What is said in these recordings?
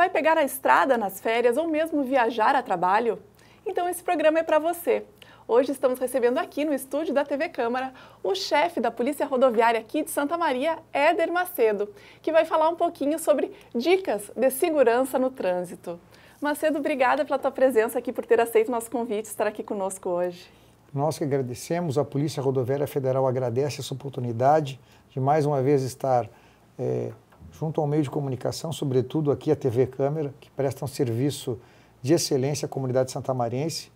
vai pegar a estrada nas férias ou mesmo viajar a trabalho? Então esse programa é para você. Hoje estamos recebendo aqui no estúdio da TV Câmara o chefe da Polícia Rodoviária aqui de Santa Maria, Éder Macedo, que vai falar um pouquinho sobre dicas de segurança no trânsito. Macedo, obrigada pela tua presença aqui, por ter aceito nosso convite, estar aqui conosco hoje. Nós que agradecemos, a Polícia Rodoviária Federal agradece essa oportunidade de mais uma vez estar é, junto ao meio de comunicação, sobretudo aqui a TV Câmara, que presta um serviço de excelência à comunidade santamarense.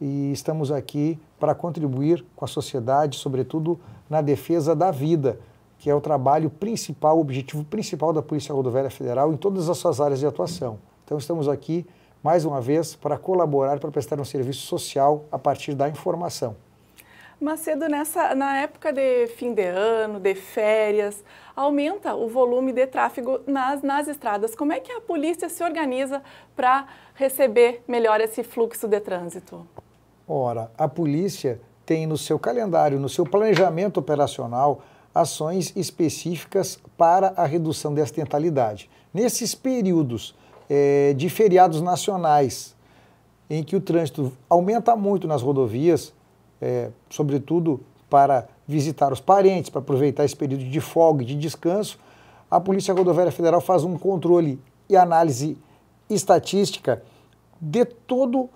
E estamos aqui para contribuir com a sociedade, sobretudo na defesa da vida, que é o trabalho principal, o objetivo principal da Polícia Rodoviária Federal em todas as suas áreas de atuação. Então, estamos aqui, mais uma vez, para colaborar, para prestar um serviço social a partir da informação. Macedo, nessa, na época de fim de ano, de férias, aumenta o volume de tráfego nas, nas estradas. Como é que a polícia se organiza para receber melhor esse fluxo de trânsito? Ora, a polícia tem no seu calendário, no seu planejamento operacional, ações específicas para a redução da acidentalidade. Nesses períodos é, de feriados nacionais, em que o trânsito aumenta muito nas rodovias, é, sobretudo para visitar os parentes, para aproveitar esse período de folga e de descanso, a Polícia Rodoviária Federal faz um controle e análise estatística de todo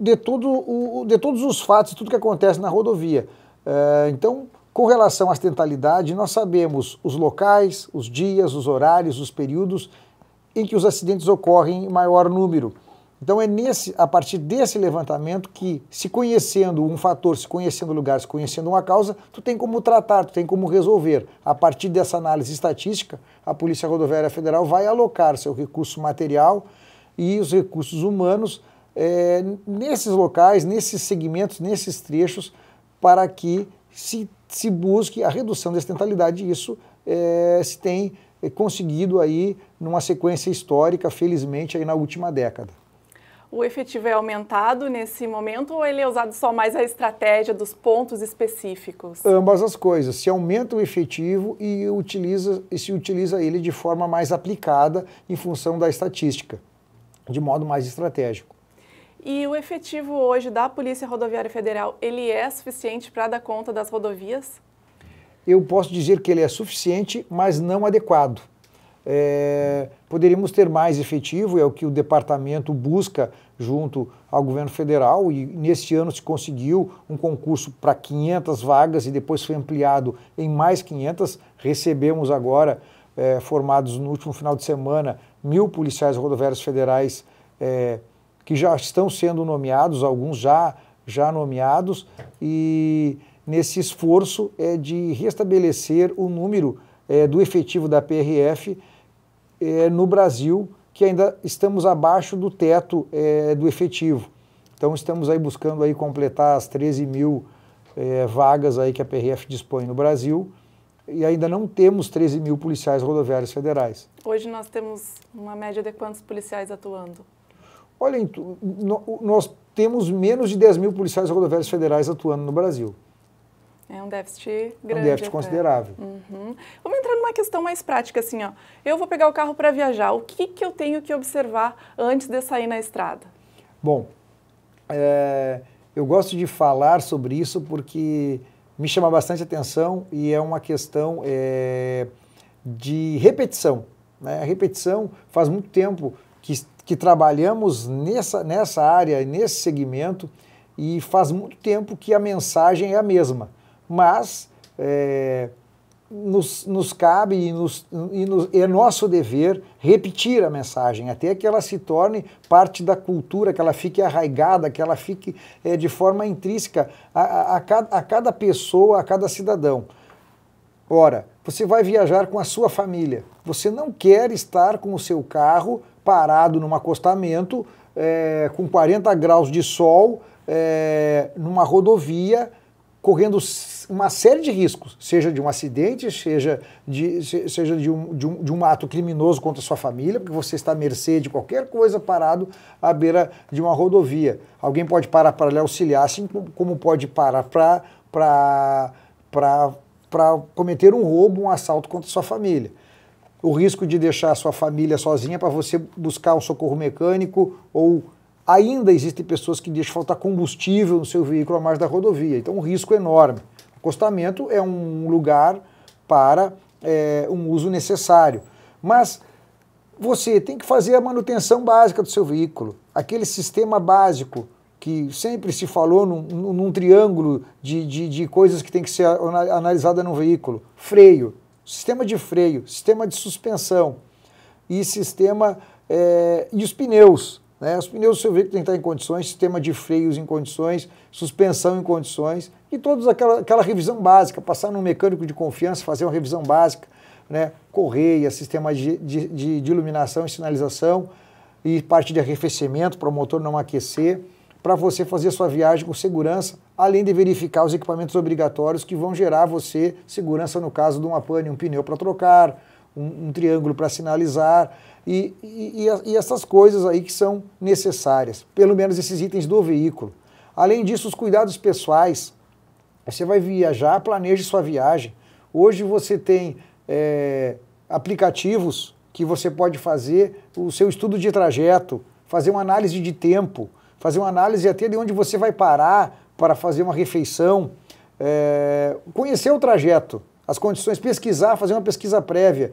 de, todo o, de todos os fatos, tudo que acontece na rodovia. É, então, com relação à acidentalidade, nós sabemos os locais, os dias, os horários, os períodos em que os acidentes ocorrem em maior número. Então é nesse, a partir desse levantamento que, se conhecendo um fator, se conhecendo lugar, se conhecendo uma causa, tu tem como tratar, tu tem como resolver. A partir dessa análise estatística, a Polícia Rodoviária Federal vai alocar seu recurso material e os recursos humanos é, nesses locais, nesses segmentos, nesses trechos, para que se, se busque a redução da estentalidade. E isso é, se tem é, conseguido aí numa sequência histórica, felizmente, aí na última década o efetivo é aumentado nesse momento ou ele é usado só mais a estratégia dos pontos específicos? Ambas as coisas. Se aumenta o efetivo e, utiliza, e se utiliza ele de forma mais aplicada em função da estatística, de modo mais estratégico. E o efetivo hoje da Polícia Rodoviária Federal, ele é suficiente para dar conta das rodovias? Eu posso dizer que ele é suficiente, mas não adequado é, poderíamos ter mais efetivo, é o que o departamento busca junto ao governo federal, e neste ano se conseguiu um concurso para 500 vagas e depois foi ampliado em mais 500. Recebemos agora, é, formados no último final de semana, mil policiais rodoviários federais é, que já estão sendo nomeados, alguns já, já nomeados, e nesse esforço é de restabelecer o número é, do efetivo da PRF é, no Brasil, que ainda estamos abaixo do teto é, do efetivo. Então estamos aí buscando aí completar as 13 mil é, vagas aí que a PRF dispõe no Brasil e ainda não temos 13 mil policiais rodoviários federais. Hoje nós temos uma média de quantos policiais atuando? Olha, então, nós temos menos de 10 mil policiais rodoviários federais atuando no Brasil. É um déficit é grande. um déficit até. considerável. Uhum. Vamos entrar numa questão mais prática, assim, ó. Eu vou pegar o carro para viajar. O que, que eu tenho que observar antes de sair na estrada? Bom, é, eu gosto de falar sobre isso porque me chama bastante atenção e é uma questão é, de repetição. Né? A repetição faz muito tempo que, que trabalhamos nessa, nessa área, nesse segmento, e faz muito tempo que a mensagem é a mesma mas é, nos, nos, cabe e, nos, e nos, é nosso dever repetir a mensagem até que ela se torne parte da cultura, que ela fique arraigada, que ela fique é, de forma intrínseca a, a, a, cada, a cada pessoa, a cada cidadão. Ora, você vai viajar com a sua família. Você não quer estar com o seu carro parado num acostamento, é, com 40 graus de sol, é, numa rodovia correndo uma série de riscos, seja de um acidente, seja de, seja de, um, de, um, de um ato criminoso contra sua família, porque você está à mercê de qualquer coisa parado à beira de uma rodovia. Alguém pode parar para lhe auxiliar, assim como pode parar para cometer um roubo, um assalto contra sua família. O risco de deixar sua família sozinha para você buscar um socorro mecânico ou Ainda existem pessoas que deixam faltar combustível no seu veículo a mais da rodovia, então um risco é enorme. O acostamento é um lugar para é, um uso necessário, mas você tem que fazer a manutenção básica do seu veículo, aquele sistema básico que sempre se falou num, num triângulo de, de, de coisas que tem que ser analisada no veículo: freio, sistema de freio, sistema de suspensão e sistema é, e os pneus. Né? Os pneus do seu veículo têm que estar em condições, sistema de freios em condições, suspensão em condições e toda aquela, aquela revisão básica, passar num mecânico de confiança, fazer uma revisão básica, né? correia, sistema de, de, de iluminação e sinalização e parte de arrefecimento para o motor não aquecer, para você fazer sua viagem com segurança, além de verificar os equipamentos obrigatórios que vão gerar você segurança no caso de uma pane, um pneu para trocar, um, um triângulo para sinalizar e, e, e essas coisas aí que são necessárias, pelo menos esses itens do veículo. Além disso, os cuidados pessoais. Você vai viajar, planeje sua viagem. Hoje você tem é, aplicativos que você pode fazer o seu estudo de trajeto, fazer uma análise de tempo, fazer uma análise até de onde você vai parar para fazer uma refeição, é, conhecer o trajeto as condições, pesquisar, fazer uma pesquisa prévia.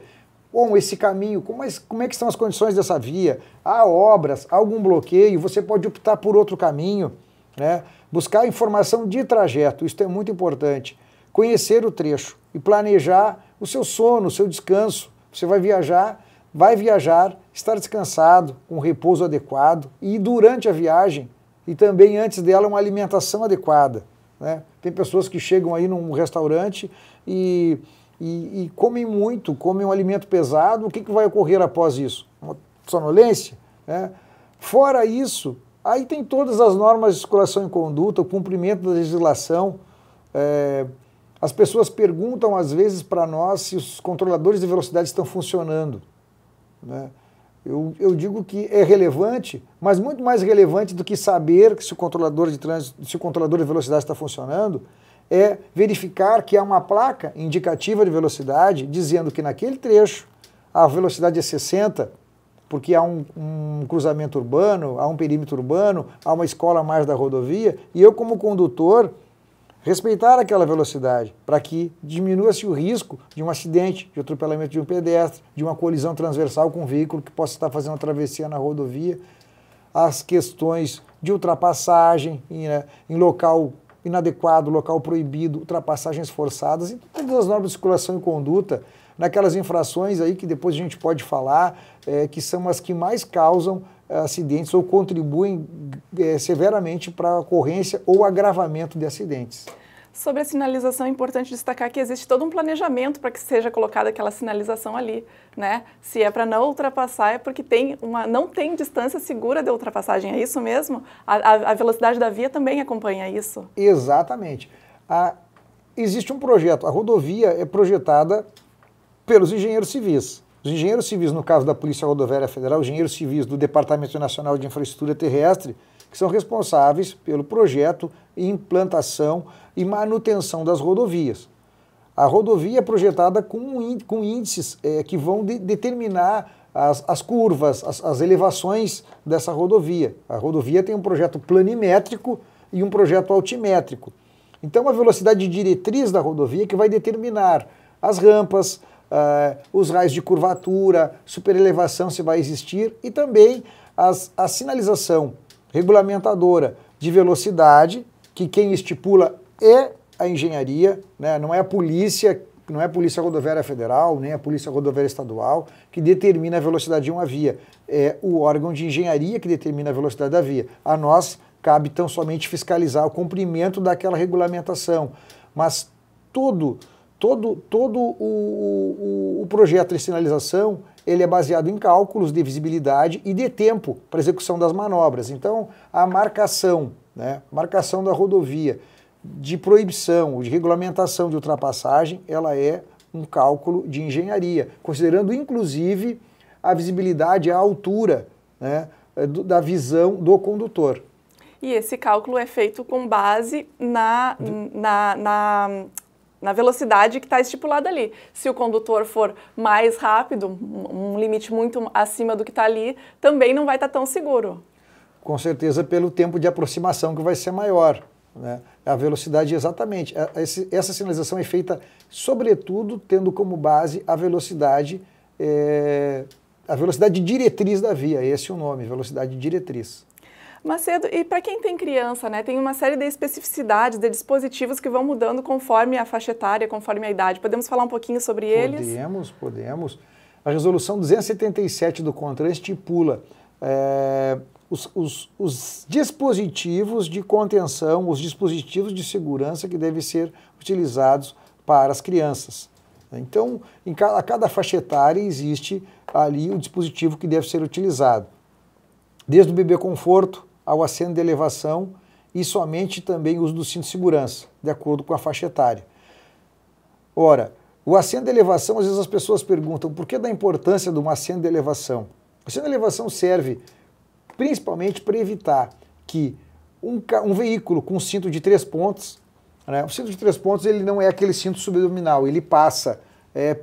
Bom, esse caminho, como é, como é que são as condições dessa via? Há obras, há algum bloqueio, você pode optar por outro caminho, né? Buscar informação de trajeto, isso é muito importante. Conhecer o trecho e planejar o seu sono, o seu descanso. Você vai viajar, vai viajar, estar descansado, com repouso adequado e durante a viagem e também antes dela uma alimentação adequada. Né? Tem pessoas que chegam aí num restaurante e, e, e comem muito, comem um alimento pesado, o que, que vai ocorrer após isso? Uma sonolência? Né? Fora isso, aí tem todas as normas de circulação e conduta, o cumprimento da legislação. É, as pessoas perguntam às vezes para nós se os controladores de velocidade estão funcionando. Né? Eu, eu, digo que é relevante, mas muito mais relevante do que saber que se o controlador de trânsito, se o controlador de velocidade está funcionando, é verificar que há uma placa indicativa de velocidade dizendo que naquele trecho a velocidade é 60, porque há um, um cruzamento urbano, há um perímetro urbano, há uma escola a mais da rodovia, e eu, como condutor, respeitar aquela velocidade para que diminua-se o risco de um acidente, de atropelamento de um pedestre, de uma colisão transversal com um veículo que possa estar fazendo uma travessia na rodovia, as questões de ultrapassagem em, né, em local inadequado, local proibido, ultrapassagens forçadas e todas as normas de circulação e conduta naquelas infrações aí que depois a gente pode falar, é, que são as que mais causam acidentes ou contribuem é, severamente para a ocorrência ou agravamento de acidentes. Sobre a sinalização, é importante destacar que existe todo um planejamento para que seja colocada aquela sinalização ali, né? Se é para não ultrapassar, é porque tem uma, não tem distância segura de ultrapassagem, é isso mesmo? A, a, a velocidade da via também acompanha isso? Exatamente. A, existe um projeto, a rodovia é projetada pelos engenheiros civis. Os engenheiros civis, no caso da Polícia Rodoviária Federal, os engenheiros civis do Departamento Nacional de Infraestrutura Terrestre, que são responsáveis pelo projeto, implantação e manutenção das rodovias. A rodovia é projetada com, com índices é, que vão de, determinar as, as curvas, as, as elevações dessa rodovia. A rodovia tem um projeto planimétrico e um projeto altimétrico. Então, a velocidade diretriz da rodovia é que vai determinar as rampas, uh, os raios de curvatura, superelevação se vai existir e também as, a sinalização regulamentadora de velocidade, que quem estipula é a engenharia, né? não é a polícia, não é a Polícia Rodoviária Federal, nem a Polícia Rodoviária Estadual, que determina a velocidade de uma via. É o órgão de engenharia que determina a velocidade da via. A nós cabe tão somente fiscalizar o cumprimento daquela regulamentação. Mas todo todo, todo o, o, o projeto de sinalização ele é baseado em cálculos de visibilidade e de tempo para execução das manobras. Então, a marcação, né, marcação da rodovia de proibição, de regulamentação de ultrapassagem, ela é um cálculo de engenharia, considerando inclusive a visibilidade, a altura né, da visão do condutor. E esse cálculo é feito com base na, na, na na velocidade que está estipulada ali. Se o condutor for mais rápido, um limite muito acima do que está ali, também não vai estar tá tão seguro. Com certeza, pelo tempo de aproximação que vai ser maior. Né? A velocidade, exatamente. É, essa sinalização é feita, sobretudo, tendo como base a velocidade, é, a velocidade diretriz da via. Esse é o nome, velocidade diretriz. Macedo, e para quem tem criança, né, tem uma série de especificidades, de dispositivos que vão mudando conforme a faixa etária, conforme a idade. Podemos falar um pouquinho sobre podemos, eles? Podemos, podemos. A resolução 277 do CONTRAN estipula é, os, os, os, dispositivos de contenção, os dispositivos de segurança que devem ser utilizados para as crianças. Então, cada, a cada faixa etária existe ali o dispositivo que deve ser utilizado. Desde o bebê conforto, ao aceno de elevação e somente também uso do cinto de segurança, de acordo com a faixa etária. Ora, o aceno de elevação, às vezes as pessoas perguntam por que da importância de um aceno de elevação. O aceno de elevação serve principalmente para evitar que um, um veículo com cinto de três pontos, né, o cinto de três pontos ele não é aquele cinto subdominal, ele passa, é,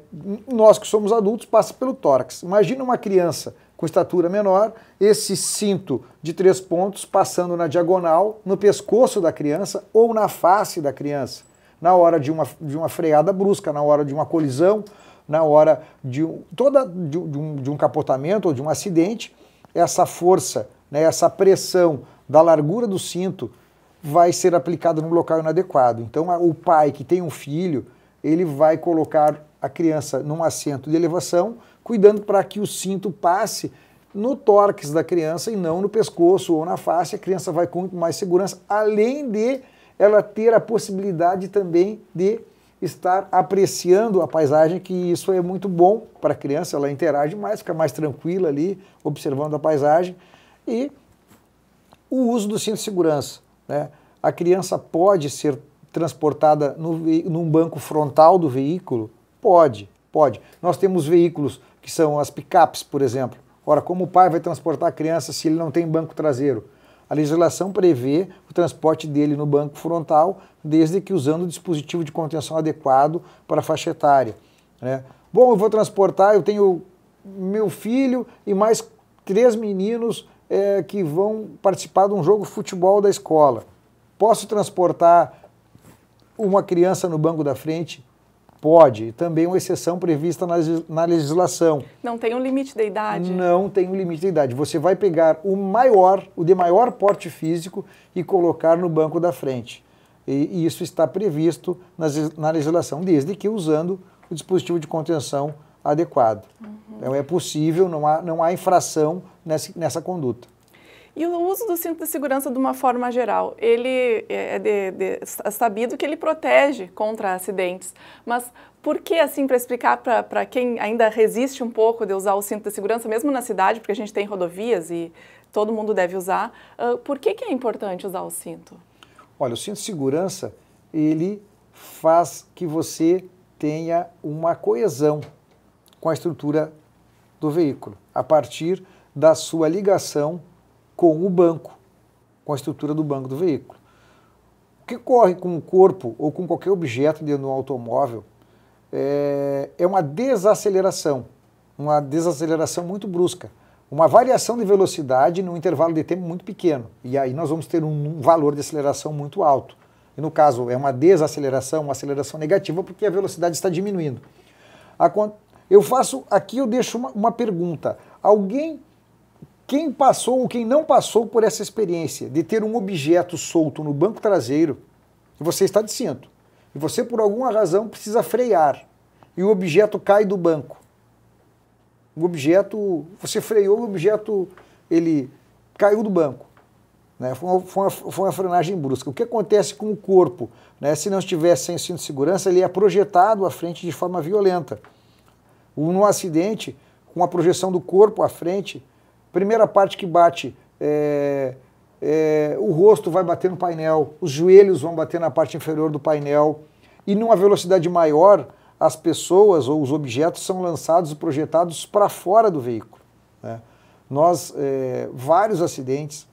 nós que somos adultos, passa pelo tórax. Imagina uma criança com estatura menor, esse cinto de três pontos passando na diagonal, no pescoço da criança ou na face da criança, na hora de uma, de uma freada brusca, na hora de uma colisão, na hora de um, toda, de, um, de um capotamento ou de um acidente, essa força, né, essa pressão da largura do cinto vai ser aplicada no local inadequado. Então, a, o pai que tem um filho, ele vai colocar a criança num assento de elevação cuidando para que o cinto passe no tórax da criança e não no pescoço ou na face. A criança vai com muito mais segurança, além de ela ter a possibilidade também de estar apreciando a paisagem, que isso é muito bom para a criança, ela interage mais, fica mais tranquila ali, observando a paisagem. E o uso do cinto de segurança. Né? A criança pode ser transportada no, num banco frontal do veículo? Pode, pode. Nós temos veículos que são as picapes, por exemplo. Ora, como o pai vai transportar a criança se ele não tem banco traseiro? A legislação prevê o transporte dele no banco frontal, desde que usando o dispositivo de contenção adequado para a faixa etária. Né? Bom, eu vou transportar, eu tenho meu filho e mais três meninos é, que vão participar de um jogo de futebol da escola. Posso transportar uma criança no banco da frente Pode, também uma exceção prevista na, na legislação. Não tem um limite de idade? Não tem um limite de idade. Você vai pegar o maior, o de maior porte físico e colocar no banco da frente. E, e isso está previsto na, na legislação, desde que usando o dispositivo de contenção adequado. Uhum. Então é possível, não há, não há infração nessa, nessa conduta. E o uso do cinto de segurança de uma forma geral, ele é, é de, de, é sabido que ele protege contra acidentes, mas por que, assim, para explicar para quem ainda resiste um pouco de usar o cinto de segurança, mesmo na cidade, porque a gente tem rodovias e todo mundo deve usar, uh, por que, que é importante usar o cinto? Olha, o cinto de segurança, ele faz que você tenha uma coesão com a estrutura do veículo, a partir da sua ligação com o banco, com a estrutura do banco do veículo. O que ocorre com o corpo ou com qualquer objeto dentro do automóvel é, é uma desaceleração, uma desaceleração muito brusca, uma variação de velocidade num intervalo de tempo muito pequeno. E aí nós vamos ter um, valor de aceleração muito alto. E no caso é uma desaceleração, uma aceleração negativa, porque a velocidade está diminuindo. Eu faço aqui, eu deixo uma, uma pergunta. Alguém quem passou ou quem não passou por essa experiência de ter um objeto solto no banco traseiro, e você está de cinto, e você por alguma razão precisa frear, e o objeto cai do banco. O objeto, você freou, o objeto ele caiu do banco. Né? Foi, uma, foi, uma, foi, uma, frenagem brusca. O que acontece com o corpo? Né? Se não estiver sem o cinto de segurança, ele é projetado à frente de forma violenta. Um acidente, com a projeção do corpo à frente, Primeira parte que bate, é, é, o rosto vai bater no painel, os joelhos vão bater na parte inferior do painel. E numa velocidade maior, as pessoas ou os objetos são lançados e projetados para fora do veículo. Né? Nós, é, vários acidentes,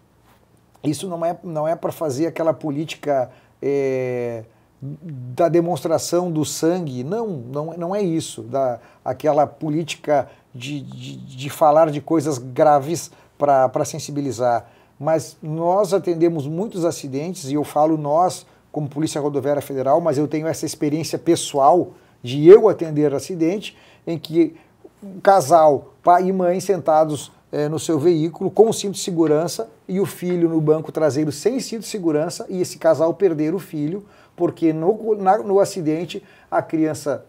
isso não é, não é para fazer aquela política é, da demonstração do sangue, não, não, não é isso, da, aquela política de, de, de falar de coisas graves para sensibilizar, mas nós atendemos muitos acidentes, e eu falo nós, como Polícia Rodoviária Federal, mas eu tenho essa experiência pessoal de eu atender acidente, em que um casal, pai e mãe sentados é, no seu veículo com o cinto de segurança e o filho no banco traseiro sem cinto de segurança e esse casal perder o filho, porque no, na, no acidente a criança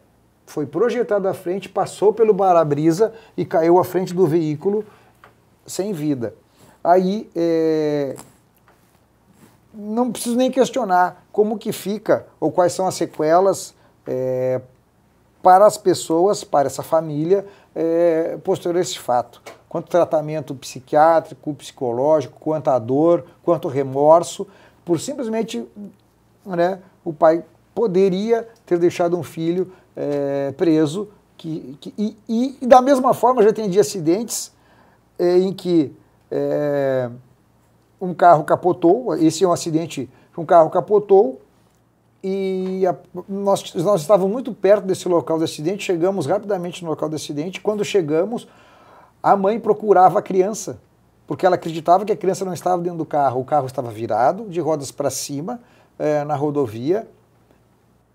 foi projetado à frente, passou pelo para-brisa e caiu à frente do veículo sem vida. Aí é, não preciso nem questionar como que fica ou quais são as sequelas é, para as pessoas, para essa família, é, posterior a esse fato. Quanto tratamento psiquiátrico, psicológico, quanto a dor, quanto remorso, por simplesmente né, o pai poderia ter deixado um filho é, preso. Que, que e, e, e, da mesma forma, já atendi acidentes é, em que é, um carro capotou. Esse é um acidente que um carro capotou e a, nós, nós estávamos muito perto desse local do acidente, chegamos rapidamente no local do acidente. Quando chegamos, a mãe procurava a criança, porque ela acreditava que a criança não estava dentro do carro. O carro estava virado, de rodas para cima, é, na rodovia,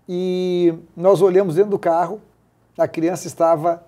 e nós olhamos dentro do carro, a criança estava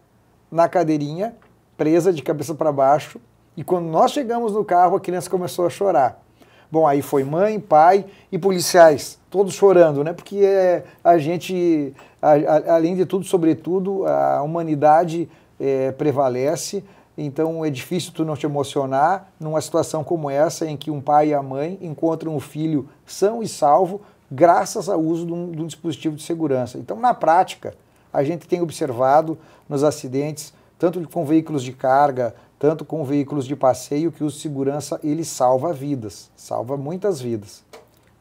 na cadeirinha, presa de cabeça para baixo, e quando nós chegamos no carro, a criança começou a chorar. Bom, aí foi mãe, pai e policiais, todos chorando, né? Porque é, a gente, a, a, além de tudo, sobretudo, a humanidade é, prevalece. Então é difícil tu não te emocionar numa situação como essa, em que um pai e a mãe encontram o filho são e salvo, graças ao uso de um, de um dispositivo de segurança. Então, na prática, a gente tem observado nos acidentes, tanto com veículos de carga, tanto com veículos de passeio, que o segurança ele salva vidas, salva muitas vidas.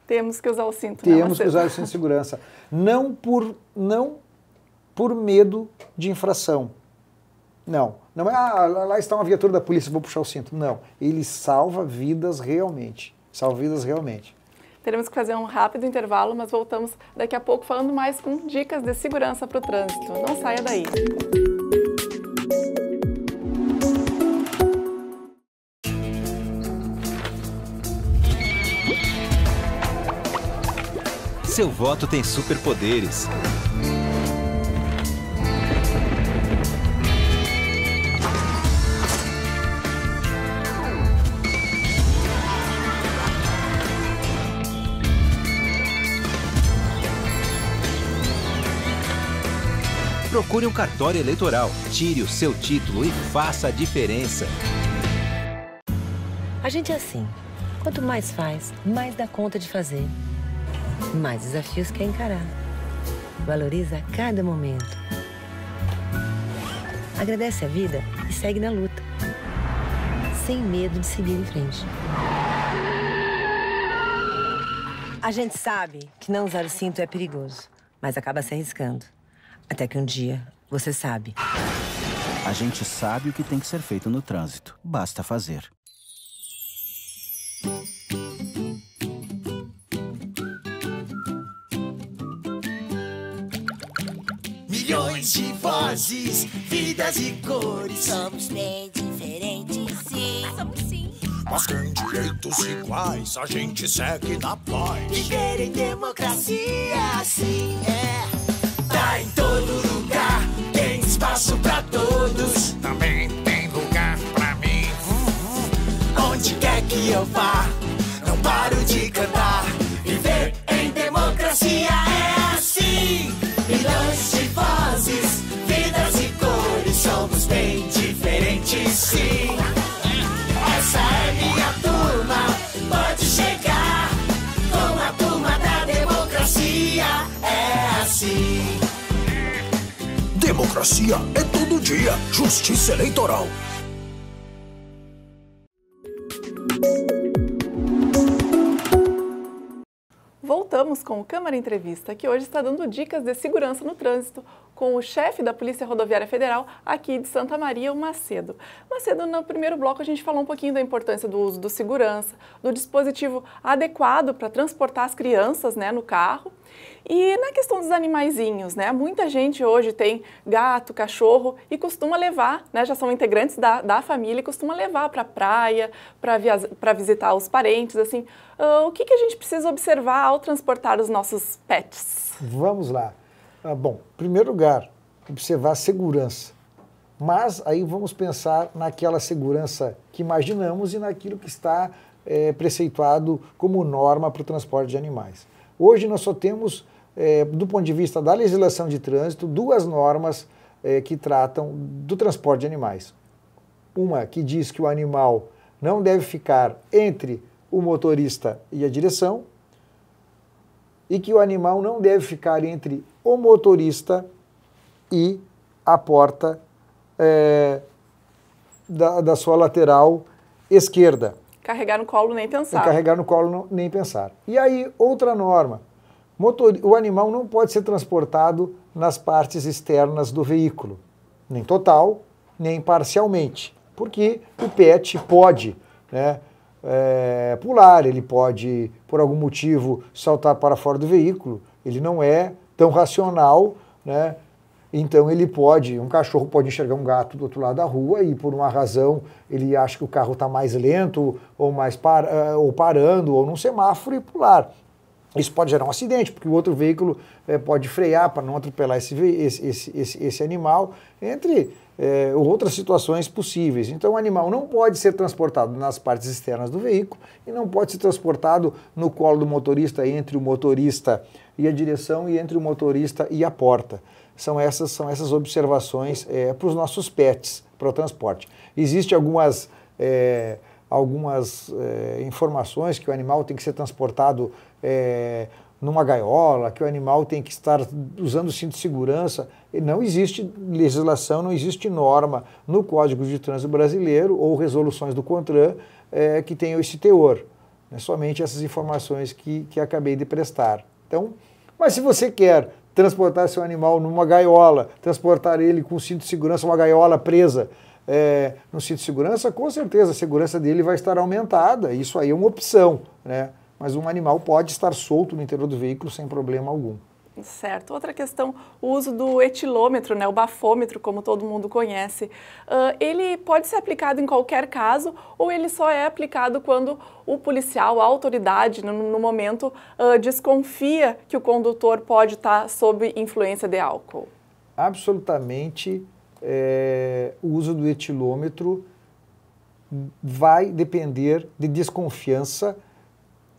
Temos que usar o cinto. Né, Temos que usar o cinto de segurança. Não por, não por medo de infração. Não. Não é, ah, lá está uma viatura da polícia, vou puxar o cinto. Não. Ele salva vidas realmente. Salva vidas realmente. Teremos que fazer um rápido intervalo, mas voltamos daqui a pouco falando mais com dicas de segurança para o trânsito. Não saia daí! Seu voto tem superpoderes procure um cartório eleitoral, tire o seu título e faça a diferença. A gente é assim. Quanto mais faz, mais dá conta de fazer. Mais desafios quer encarar. Valoriza cada momento. Agradece a vida e segue na luta. Sem medo de seguir em frente. A gente sabe que não usar o cinto é perigoso, mas acaba se arriscando. Até que um dia, você sabe. A gente sabe o que tem que ser feito no trânsito. Basta fazer. Milhões de vozes, vidas e cores. Somos bem diferentes, sim. Somos sim. Mas com direitos iguais, a gente segue na paz. Viver em democracia, sim, é. Tá em todo lugar, tem espaço pra todos. Também tem lugar pra mim. Onde quer que eu vá, não paro de cantar. Viver em democracia. Democracia é todo dia. Justiça eleitoral. Voltamos com o Câmara Entrevista, que hoje está dando dicas de segurança no trânsito com o chefe da Polícia Rodoviária Federal aqui de Santa Maria, o Macedo. Macedo, no primeiro bloco a gente falou um pouquinho da importância do uso do segurança, do dispositivo adequado para transportar as crianças né, no carro e na questão dos animaizinhos, né? Muita gente hoje tem gato, cachorro e costuma levar, né? Já são integrantes da, da família e costuma levar para a praia, para visitar os parentes, assim. Uh, o que, que a gente precisa observar ao transportar os nossos pets? Vamos lá. Ah, bom, em primeiro lugar, observar a segurança. Mas aí vamos pensar naquela segurança que imaginamos e naquilo que está é, preceituado como norma para o transporte de animais. Hoje nós só temos, é, do ponto de vista da legislação de trânsito, duas normas é, que tratam do transporte de animais. Uma que diz que o animal não deve ficar entre o motorista e a direção, e que o animal não deve ficar entre o motorista e a porta é, da, da sua lateral esquerda. Carregar no colo nem pensar. Carregar no colo nem pensar. E aí, outra norma. Motor, o animal não pode ser transportado nas partes externas do veículo, nem total, nem parcialmente, porque o pet pode né, é, pular, ele pode, por algum motivo, saltar para fora do veículo, ele não é tão racional né, então ele pode, um cachorro pode enxergar um gato do outro lado da rua e por uma razão ele acha que o carro está mais lento ou mais par, eh, ou parando ou num semáforo e pular. Isso pode gerar um acidente, porque o outro veículo é, pode frear para não atropelar esse, esse, esse, esse animal, entre é, outras situações possíveis. Então, o animal não pode ser transportado nas partes externas do veículo e não pode ser transportado no colo do motorista, entre o motorista e a direção, e entre o motorista e a porta são essas, são essas observações é, para os nossos pets, para o transporte. Existem algumas, é, algumas é, informações que o animal tem que ser transportado é, numa gaiola, que o animal tem que estar usando cinto de segurança. Não existe legislação, não existe norma no Código de Trânsito Brasileiro ou resoluções do CONTRAN é, que tenham esse teor. É somente essas informações que, que acabei de prestar. Então, mas se você quer transportar seu animal numa gaiola, transportar ele com cinto de segurança, uma gaiola presa é, no cinto de segurança, com certeza a segurança dele vai estar aumentada. Isso aí é uma opção, né? Mas um animal pode estar solto no interior do veículo sem problema algum. Certo. Outra questão, o uso do etilômetro, né, o bafômetro, como todo mundo conhece. Uh, ele pode ser aplicado em qualquer caso ou ele só é aplicado quando o policial, a autoridade, no, no momento, uh, desconfia que o condutor pode estar tá sob influência de álcool? Absolutamente. É, o uso do etilômetro vai depender de desconfiança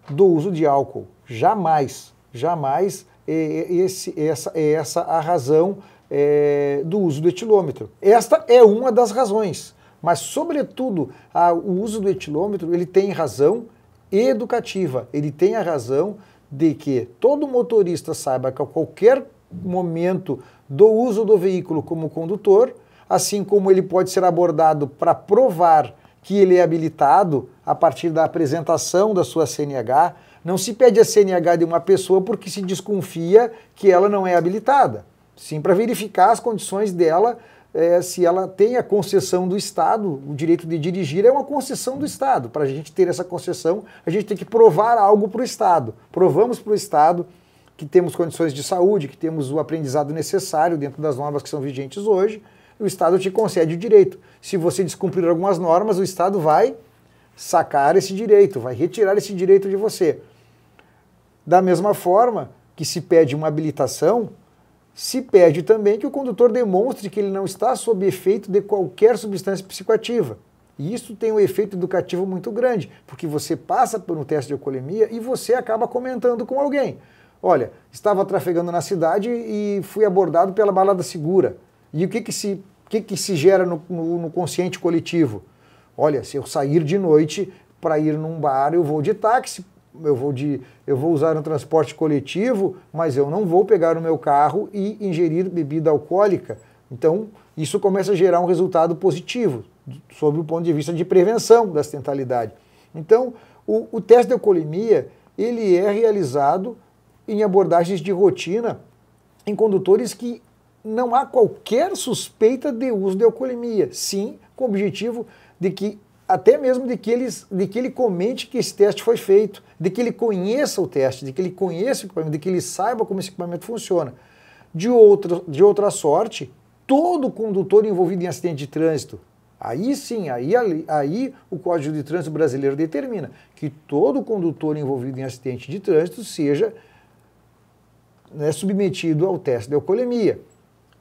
do uso de álcool. Jamais, jamais esse, essa, é essa a razão é, do uso do etilômetro. Esta é uma das razões, mas, sobretudo, a, o uso do etilômetro ele tem razão educativa, ele tem a razão de que todo motorista saiba que a qualquer momento do uso do veículo como condutor, assim como ele pode ser abordado para provar que ele é habilitado a partir da apresentação da sua CNH, não se pede a CNH de uma pessoa porque se desconfia que ela não é habilitada. Sim, para verificar as condições dela, é, se ela tem a concessão do Estado, o direito de dirigir é uma concessão do Estado. Para a gente ter essa concessão, a gente tem que provar algo para o Estado. Provamos para o Estado que temos condições de saúde, que temos o aprendizado necessário dentro das normas que são vigentes hoje, o Estado te concede o direito. Se você descumprir algumas normas, o Estado vai sacar esse direito, vai retirar esse direito de você. Da mesma forma que se pede uma habilitação, se pede também que o condutor demonstre que ele não está sob efeito de qualquer substância psicoativa. E isso tem um efeito educativo muito grande, porque você passa por um teste de alcoolemia e você acaba comentando com alguém. Olha, estava trafegando na cidade e fui abordado pela balada segura. E o que, que, se, que, que se gera no, no, no consciente coletivo? Olha, se eu sair de noite para ir num bar, eu vou de táxi, eu vou, de, eu vou usar um transporte coletivo, mas eu não vou pegar o meu carro e ingerir bebida alcoólica. Então, isso começa a gerar um resultado positivo, sobre o ponto de vista de prevenção da acidentalidade. Então, o, o teste de alcoolemia, ele é realizado em abordagens de rotina em condutores que não há qualquer suspeita de uso de alcoolemia, sim com o objetivo de que até mesmo de que, ele de que ele comente que esse teste foi feito, de que ele conheça o teste, de que ele conheça o equipamento, de que ele saiba como esse equipamento funciona. De outra, de outra sorte, todo condutor envolvido em acidente de trânsito, aí sim, aí, aí o Código de Trânsito Brasileiro determina que todo condutor envolvido em acidente de trânsito seja né, submetido ao teste de alcoolemia.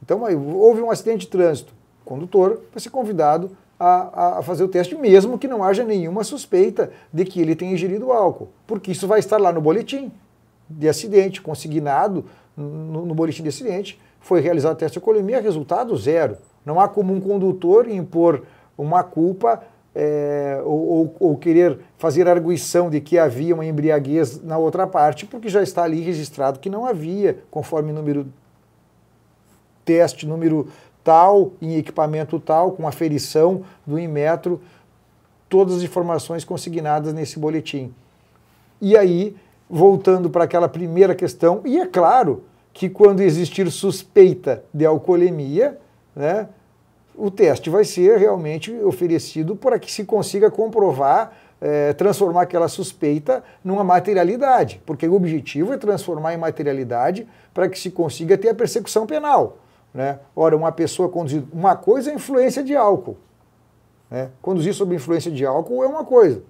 Então, aí, houve um acidente de trânsito, o condutor vai ser convidado a, a, fazer o teste, mesmo que não haja nenhuma suspeita de que ele tenha ingerido álcool, porque isso vai estar lá no boletim de acidente, consignado no, no boletim de acidente. Foi realizado o teste de alcoolemia, resultado zero. Não há como um condutor impor uma culpa é, ou, ou, ou, querer fazer arguição de que havia uma embriaguez na outra parte, porque já está ali registrado que não havia, conforme número teste, número tal, em equipamento tal, com aferição do Inmetro, todas as informações consignadas nesse boletim. E aí, voltando para aquela primeira questão, e é claro que quando existir suspeita de alcoolemia, né, o teste vai ser realmente oferecido para que se consiga comprovar, é, transformar aquela suspeita numa materialidade, porque o objetivo é transformar em materialidade para que se consiga ter a persecução penal. Né? Ora, uma pessoa conduzir Uma coisa é influência de álcool. Né? Conduzir sob influência de álcool é uma coisa.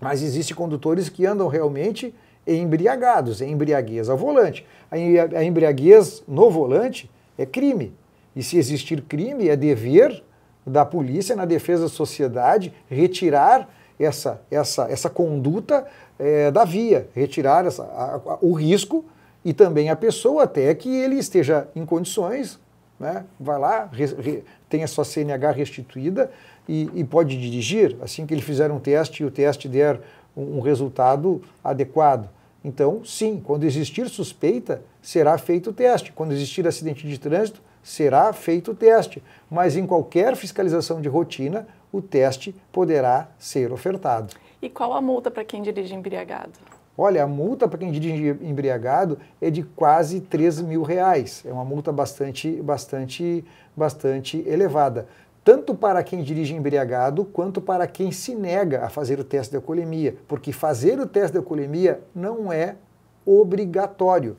Mas existem condutores que andam realmente embriagados, em embriaguez ao volante. A embriaguez no volante é crime. E se existir crime, é dever da polícia, na defesa da sociedade, retirar essa, essa, essa conduta é, da via, retirar essa, a, a, o risco e também a pessoa até que ele esteja em condições né? vai lá, re, re, tem a sua CNH restituída e, e, pode dirigir assim que ele fizer um teste e o teste der um, um resultado adequado. Então, sim, quando existir suspeita, será feito o teste. Quando existir acidente de trânsito, será feito o teste. Mas em qualquer fiscalização de rotina, o teste poderá ser ofertado. E qual a multa para quem dirige embriagado? Olha, a multa para quem dirige embriagado é de quase 3 mil reais. É uma multa bastante, bastante, bastante elevada. Tanto para quem dirige embriagado, quanto para quem se nega a fazer o teste de alcoolemia. Porque fazer o teste de alcoolemia não é obrigatório.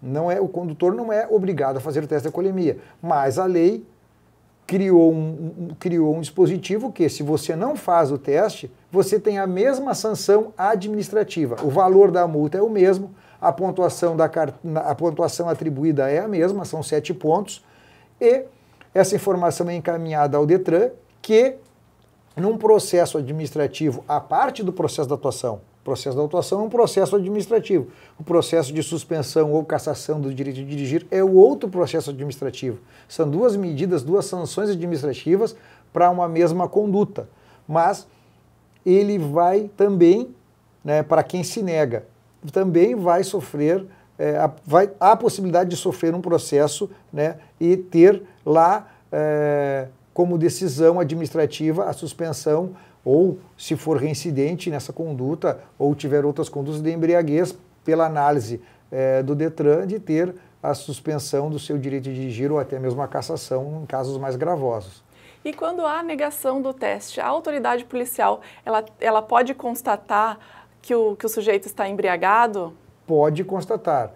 Não é, o condutor não é obrigado a fazer o teste de alcoolemia. Mas a lei criou um, um, criou um dispositivo que, se você não faz o teste, você tem a mesma sanção administrativa. O valor da multa é o mesmo, a pontuação, da, a pontuação atribuída é a mesma, são sete pontos, e essa informação é encaminhada ao Detran, que, num processo administrativo, a parte do processo da atuação, processo da autuação é um processo administrativo. O processo de suspensão ou cassação do direito de dirigir é o outro processo administrativo. São duas medidas, duas sanções administrativas para uma mesma conduta. Mas ele vai também, né, para quem se nega, também vai sofrer, é, a, vai, há a possibilidade de sofrer um processo né, e ter lá é, como decisão administrativa a suspensão ou se for reincidente nessa conduta ou tiver outras condutas de embriaguez, pela análise é, do Detran, de ter a suspensão do seu direito de dirigir ou até mesmo a cassação em casos mais gravosos. E quando há negação do teste, a autoridade policial ela, ela pode constatar que o, que o sujeito está embriagado? Pode constatar.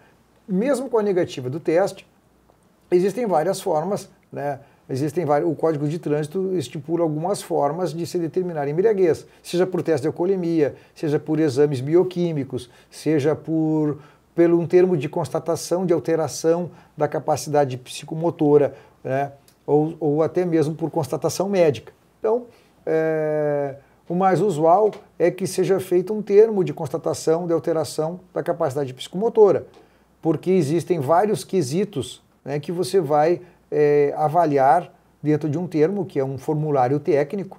Mesmo com a negativa do teste, existem várias formas né, Existem vários, o Código de Trânsito estipula algumas formas de se determinar embriaguez, seja por teste de alcoolemia, seja por exames bioquímicos, seja por pelo um termo de constatação de alteração da capacidade psicomotora, né? ou, ou até mesmo por constatação médica. Então, é, o mais usual é que seja feito um termo de constatação de alteração da capacidade psicomotora, porque existem vários quesitos né, que você vai é, avaliar dentro de um termo, que é um formulário técnico,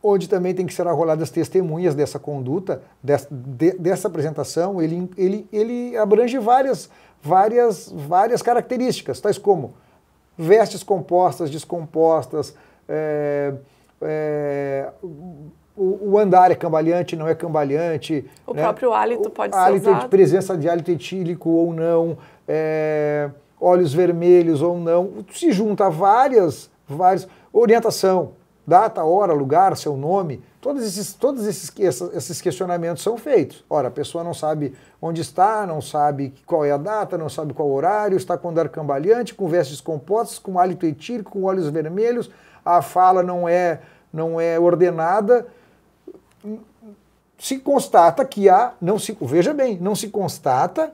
onde também tem que ser arroladas testemunhas dessa conduta, dessa, de, dessa apresentação, ele, ele, ele abrange várias, várias, várias características, tais como vestes compostas, descompostas, é, é, o, o, andar é cambaleante, não é cambaleante. O né? próprio hálito pode o ser hálito, usado. Presença de hálito etílico ou não. É, olhos vermelhos ou não, se junta a várias, várias orientação, data, hora, lugar, seu nome, todos esses, todos esses, esses questionamentos são feitos. Ora, a pessoa não sabe onde está, não sabe qual é a data, não sabe qual horário, está com andar cambaleante, com vestes compostas, com hálito etílico, com olhos vermelhos, a fala não é, não é ordenada. Se constata que há, não se, veja bem, não se constata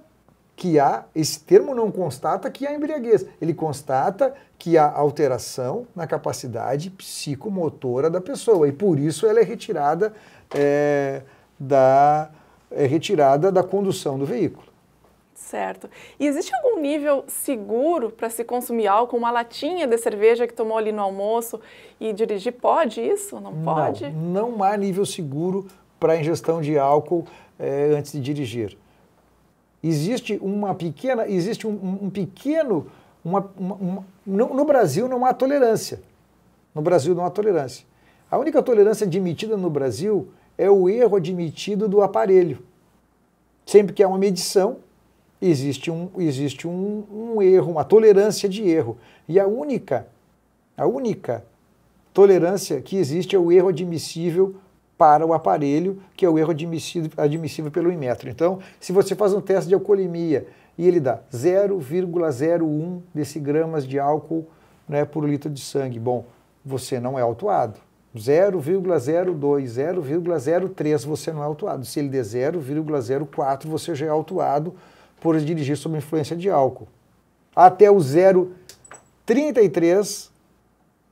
que há, esse termo não constata que há embriaguez, ele constata que há alteração na capacidade psicomotora da pessoa e por isso ela é retirada é, da, é retirada da condução do veículo. Certo. E existe algum nível seguro para se consumir álcool? Uma latinha de cerveja que tomou ali no almoço e dirigir, pode isso? Não pode? Não, não há nível seguro para ingestão de álcool é, antes de dirigir. Existe uma pequena, existe um, um pequeno, uma, uma, uma, no, no Brasil não há tolerância. No Brasil não há tolerância. A única tolerância admitida no Brasil é o erro admitido do aparelho. Sempre que há uma medição, existe um, existe um, um erro, uma tolerância de erro. E a única, a única tolerância que existe é o erro admissível para o aparelho, que é o erro admissível, admissível pelo Inmetro. Então, se você faz um teste de alcoolemia e ele dá 0,01 decigramas de álcool né, por litro de sangue, bom, você não é autuado. 0,02, 0,03 você não é autuado. Se ele der 0,04, você já é autuado por dirigir sob influência de álcool. Até o 0,33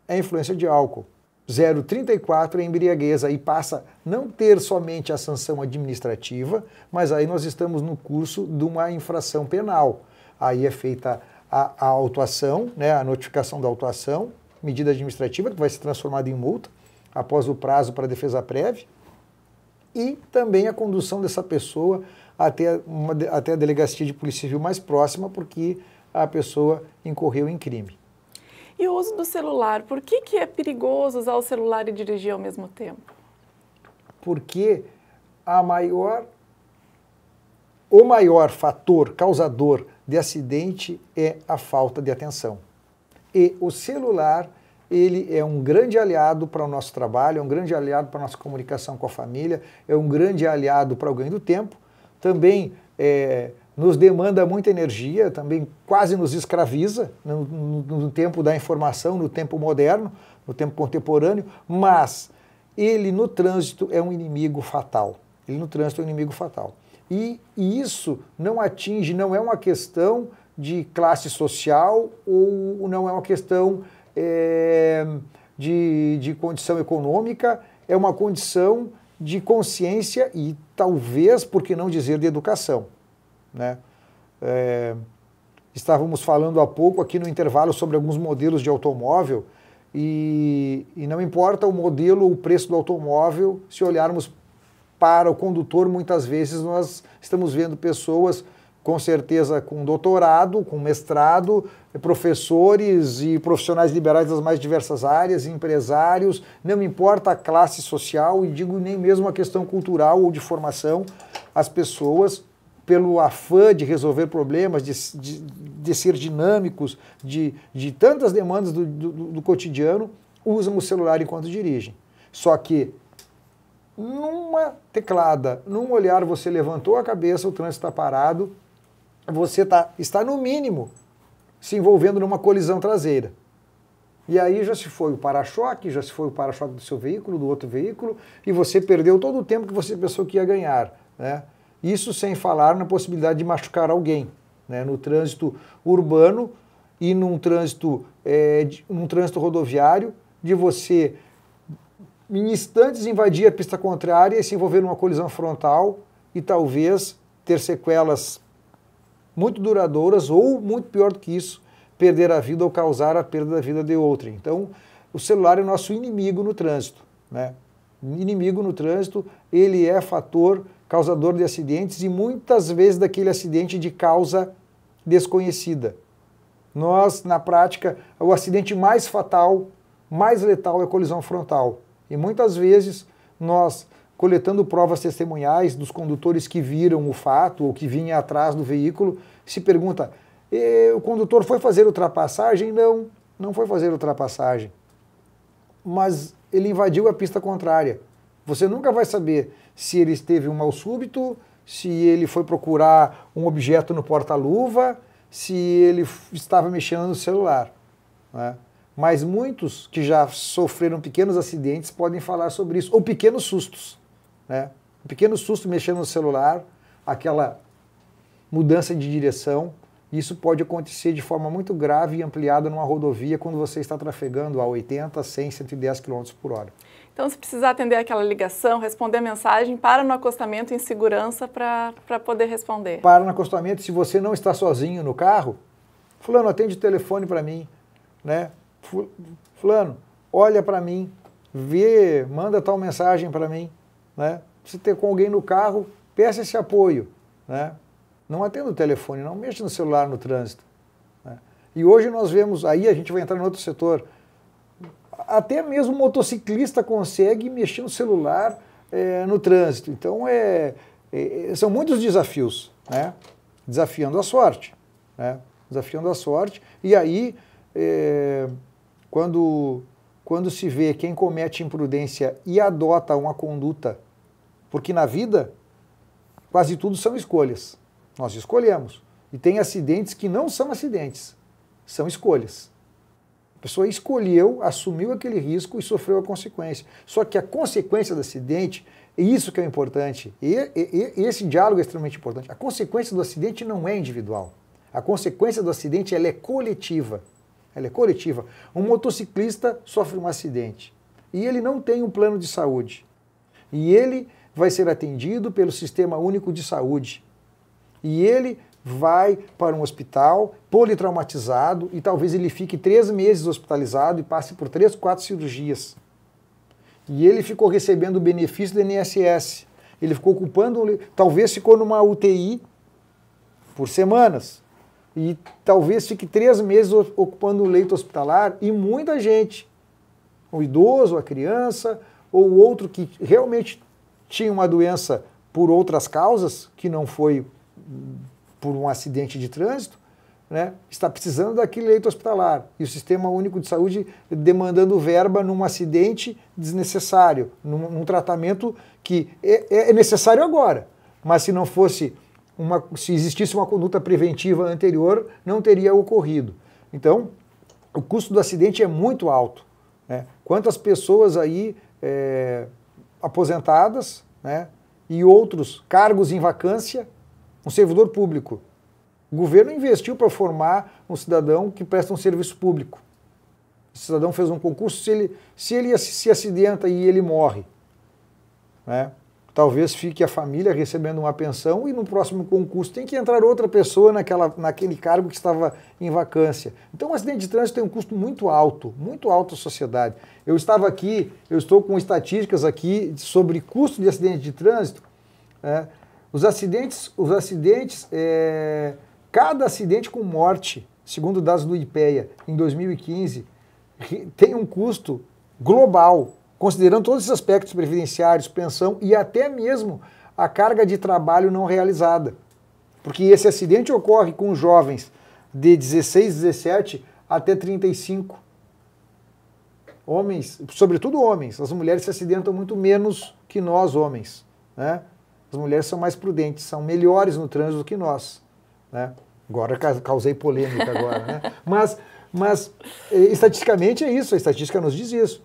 é influência de álcool. 0,34 é embriaguez, aí passa não ter somente a sanção administrativa, mas aí nós estamos no curso de uma infração penal. Aí é feita a, a autuação, né, a notificação da autuação, medida administrativa, que vai ser transformada em multa após o prazo para defesa prévia, e também a condução dessa pessoa até, uma, até a delegacia de polícia civil mais próxima, porque a pessoa incorreu em crime. E o uso do celular, por que, que é perigoso usar o celular e dirigir ao mesmo tempo? Porque a maior, o maior fator causador de acidente é a falta de atenção. E o celular, ele é um grande aliado para o nosso trabalho, é um grande aliado para a nossa comunicação com a família, é um grande aliado para o ganho do tempo, também é, nos demanda muita energia, também quase nos escraviza no, no, no, tempo da informação, no tempo moderno, no tempo contemporâneo, mas ele no trânsito é um inimigo fatal. Ele no trânsito é um inimigo fatal. E, e isso não atinge, não é uma questão de classe social ou não é uma questão é, de, de condição econômica, é uma condição de consciência e talvez, por que não dizer, de educação. Né? É, estávamos falando há pouco aqui no intervalo sobre alguns modelos de automóvel e, e não importa o modelo ou o preço do automóvel, se olharmos para o condutor, muitas vezes nós estamos vendo pessoas com certeza com doutorado, com mestrado, professores e profissionais liberais das mais diversas áreas, empresários, não importa a classe social e digo nem mesmo a questão cultural ou de formação, as pessoas pelo afã de resolver problemas, de, de, de ser dinâmicos, de, de tantas demandas do, do, do, cotidiano, usam o celular enquanto dirigem. Só que numa teclada, num olhar, você levantou a cabeça, o trânsito está parado, você tá, está, no mínimo, se envolvendo numa colisão traseira. E aí já se foi o para-choque, já se foi o para-choque do seu veículo, do outro veículo, e você perdeu todo o tempo que você pensou que ia ganhar. Né? Isso sem falar na possibilidade de machucar alguém. Né? No trânsito urbano e num trânsito, é, num trânsito rodoviário, de você em instantes invadir a pista contrária e se envolver numa colisão frontal e talvez ter sequelas muito duradouras ou muito pior do que isso, perder a vida ou causar a perda da vida de outrem. Então, o celular é nosso inimigo no trânsito, né? Inimigo no trânsito, ele é fator causador de acidentes e muitas vezes daquele acidente de causa desconhecida. Nós, na prática, o acidente mais fatal, mais letal é a colisão frontal. E muitas vezes nós, coletando provas testemunhais dos condutores que viram o fato ou que vinha atrás do veículo, se pergunta: o condutor foi fazer ultrapassagem? Não, não foi fazer ultrapassagem. Mas ele invadiu a pista contrária. Você nunca vai saber se ele teve um mal súbito, se ele foi procurar um objeto no porta-luva, se ele estava mexendo no celular. Né? Mas muitos que já sofreram pequenos acidentes podem falar sobre isso, ou pequenos sustos. Né? Um pequeno susto mexendo no celular, aquela mudança de direção, isso pode acontecer de forma muito grave e ampliada numa rodovia quando você está trafegando a 80, 100, 110 km por hora. Então, se precisar atender aquela ligação, responder mensagem, para no acostamento em segurança para poder responder. Para no acostamento, se você não está sozinho no carro, fulano, atende o telefone para mim, né? Fulano, olha para mim, vê, manda tal mensagem para mim, né? Se ter com alguém no carro, peça esse apoio, né? Não atenda o telefone, não mexa no celular no trânsito. Né? E hoje nós vemos, aí a gente vai entrar no outro setor, até mesmo o motociclista consegue mexer no celular é, no trânsito. Então, é, é, é, são muitos desafios, né? Desafiando a sorte, né? Desafiando a sorte. E aí, eh, quando, quando se vê quem comete imprudência e adota uma conduta, porque na vida quase tudo são escolhas, nós escolhemos. E tem acidentes que não são acidentes, são escolhas. A pessoa escolheu, assumiu aquele risco e sofreu a consequência. Só que a consequência do acidente, isso que é importante, e, e, e esse diálogo é extremamente importante. A consequência do acidente não é individual. A consequência do acidente ela é coletiva. Ela é coletiva. Um motociclista sofre um acidente e ele não tem um plano de saúde. E ele vai ser atendido pelo Sistema Único de Saúde. E ele vai para um hospital politraumatizado e talvez ele fique três meses hospitalizado e passe por três, quatro cirurgias. E ele ficou recebendo o benefício do INSS. Ele ficou ocupando, talvez ficou numa UTI por semanas. E talvez fique três meses ocupando o leito hospitalar e muita gente, o idoso, a criança, ou outro que realmente tinha uma doença por outras causas, que não foi por um acidente de trânsito, né, está precisando daquele leito hospitalar. E o Sistema Único de Saúde demandando verba num acidente desnecessário, num, num tratamento que é, é, é, necessário agora. Mas se não fosse uma, se existisse uma conduta preventiva anterior, não teria ocorrido. Então, o custo do acidente é muito alto. Né? Quantas pessoas aí é, aposentadas, né, e outros cargos em vacância um servidor público. O governo investiu para formar um cidadão que presta um serviço público. O cidadão fez um concurso, se ele se, ele se acidenta e ele morre, né? talvez fique a família recebendo uma pensão e no próximo concurso tem que entrar outra pessoa naquela, naquele cargo que estava em vacância. Então, um acidente de trânsito tem um custo muito alto, muito alto à sociedade. Eu estava aqui, eu estou com estatísticas aqui sobre custo de acidente de trânsito. Né? Os acidentes, os acidentes é, cada acidente com morte, segundo dados do IPEA, em 2015, tem um custo global, considerando todos os aspectos previdenciários, pensão e até mesmo a carga de trabalho não realizada. Porque esse acidente ocorre com jovens de 16, 17 até 35. Homens, sobretudo homens, as mulheres se acidentam muito menos que nós, homens. Né? As mulheres são mais prudentes, são melhores no trânsito do que nós. Né? Agora causei polêmica agora, né? Mas, mas estatisticamente é isso, a estatística nos diz isso.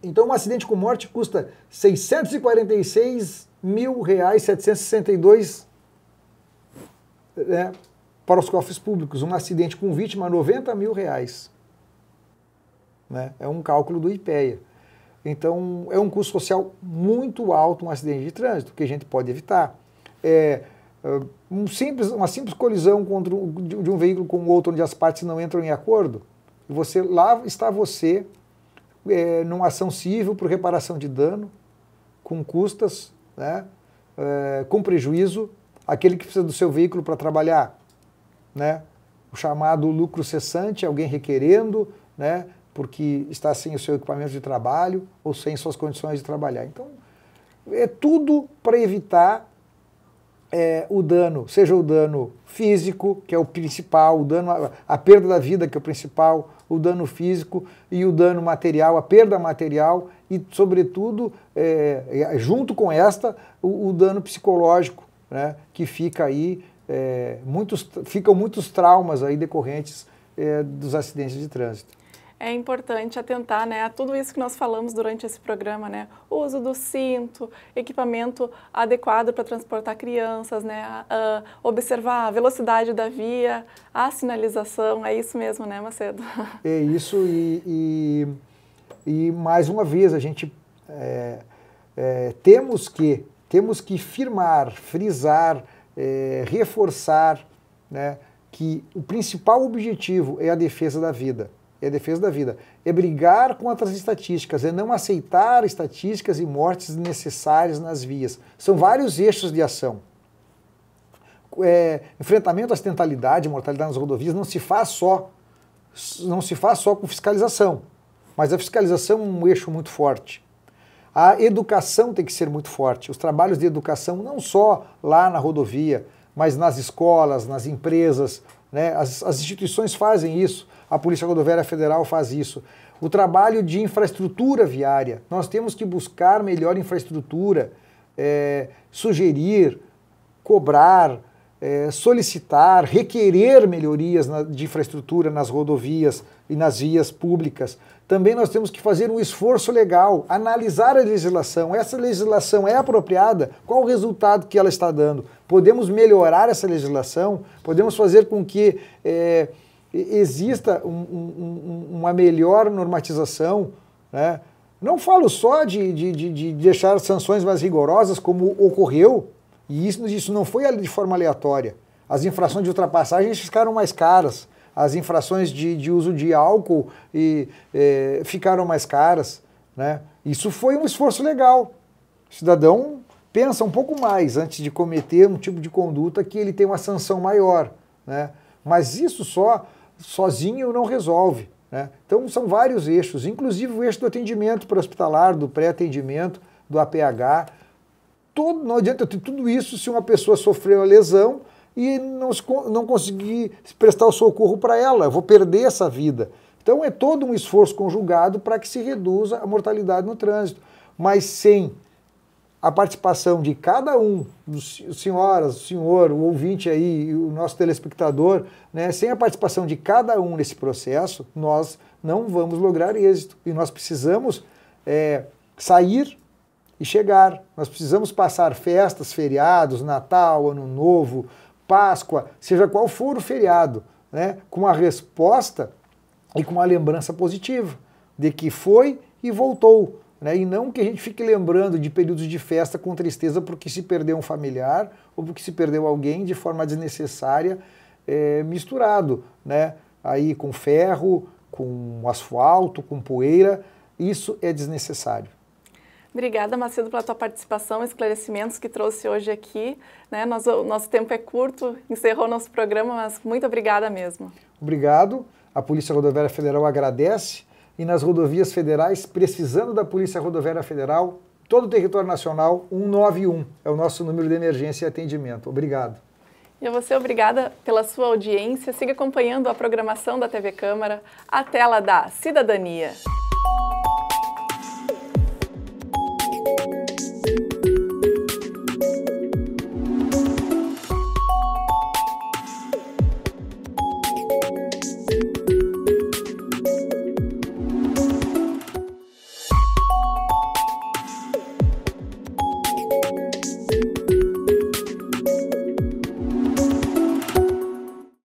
Então um acidente com morte custa 646 mil reais 762 né, para os cofres públicos. Um acidente com vítima 90 mil reais. Né? É um cálculo do IPEA. Então, é um custo social muito alto um acidente de trânsito, que a gente pode evitar. É, ah, um simples, uma simples colisão contra um, de, de, um veículo com outro, onde as partes não entram em acordo, você lá está você é, numa ação civil por reparação de dano, com custas, né, é, com prejuízo, aquele que precisa do seu veículo para trabalhar, né, o chamado lucro cessante, alguém requerendo, né, porque está sem o seu equipamento de trabalho ou sem suas condições de trabalhar. Então, é tudo para evitar é, o dano, seja o dano físico, que é o principal, o dano, a, a, perda da vida, que é o principal, o dano físico e o dano material, a perda material e, sobretudo, é, é junto com esta, o, o, dano psicológico, né, que fica aí, é, muitos, ficam muitos traumas aí decorrentes é, dos acidentes de trânsito é importante atentar né, a tudo isso que nós falamos durante esse programa, né? O uso do cinto, equipamento adequado para transportar crianças, né? observar a velocidade da via, a sinalização, é isso mesmo, né, Macedo? É isso e, e, e mais uma vez a gente é, é, temos que temos que firmar, frisar, é, reforçar, né? Que o principal objetivo é a defesa da vida é a defesa da vida. É brigar contra as estatísticas, é não aceitar estatísticas e mortes necessárias nas vias. São vários eixos de ação. É, enfrentamento à acidentalidade, mortalidade nas rodovias não se faz só, não se faz só com fiscalização, mas a fiscalização é um eixo muito forte. A educação tem que ser muito forte. Os trabalhos de educação não só lá na rodovia, mas nas escolas, nas empresas, né? as, as instituições fazem isso a Polícia Rodoviária Federal faz isso. O trabalho de infraestrutura viária, nós temos que buscar melhor infraestrutura, é, sugerir, cobrar, é, solicitar, requerer melhorias na, de infraestrutura nas rodovias e nas vias públicas. Também nós temos que fazer um esforço legal, analisar a legislação. Essa legislação é apropriada? Qual o resultado que ela está dando? Podemos melhorar essa legislação? Podemos fazer com que. É, exista um, um, uma melhor normatização, né? Não falo só de, de, de, de deixar sanções mais rigorosas, como ocorreu, e isso, isso não foi de forma aleatória. As infrações de ultrapassagem ficaram mais caras, as infrações de, de uso de álcool e, eh, ficaram mais caras. Né? Isso foi um esforço legal. O cidadão pensa um pouco mais antes de cometer um tipo de conduta que ele tem uma sanção maior. Né? Mas isso só sozinho não resolve. Né? Então são vários eixos, inclusive o eixo do atendimento para hospitalar, do pré-atendimento, do APH. Todo, não adianta ter tudo isso se uma pessoa sofreu a lesão e não, não conseguir prestar o socorro para ela, eu vou perder essa vida. Então é todo um esforço conjugado para que se reduza a mortalidade no trânsito, mas sem a participação de cada um, senhoras, senhor, o ouvinte aí, o nosso telespectador, né, sem a participação de cada um nesse processo, nós não vamos lograr êxito. E nós precisamos é, sair e chegar. Nós precisamos passar festas, feriados, Natal, Ano Novo, Páscoa, seja qual for o feriado, né, com a resposta e com a lembrança positiva de que foi e voltou né? E não que a gente fique lembrando de períodos de festa com tristeza porque se perdeu um familiar ou porque se perdeu alguém de forma desnecessária, é, misturado, né? Aí com ferro, com asfalto, com poeira, isso é desnecessário. Obrigada, Macedo, pela tua participação, esclarecimentos que trouxe hoje aqui. Né? Nosso, nosso tempo é curto, encerrou nosso programa, mas muito obrigada mesmo. Obrigado. A Polícia Rodoviária Federal agradece e nas rodovias federais, precisando da Polícia Rodoviária Federal, todo o território nacional, 191 é o nosso número de emergência e atendimento. Obrigado. E a você, obrigada pela sua audiência. Siga acompanhando a programação da TV Câmara, a tela da Cidadania.